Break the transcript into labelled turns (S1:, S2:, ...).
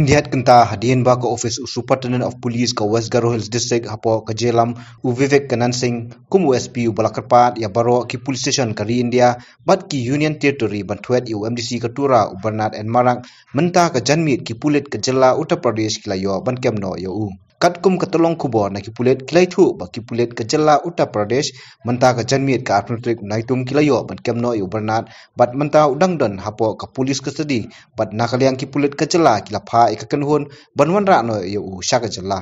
S1: Kendihat genta hadian ba ke Office of Superintendent of Police ke West Garo Hills District hapo ke Jelam u Vivek Kanansing kum USP u Balakarpat ya baro ki police station ke India bat ki Union Territory bantuet u MDC ke u Bernard and Marang menta ke Janmit ki Pulit ke Jela Uttar Pradesh kila yo bankemno yo u kat kum ke tolong kubo na ki pulet kilai thu ba ki pulet ke jalla uttar pradesh manta ka janmit ka atmatrik naitum kilayo ban kemno yu bernat bat manta udang don hapo ka polis ke sedi bat nakaliang ki pulet ke jalla kilapha ikakan hun banwan ra no yu sha ka jalla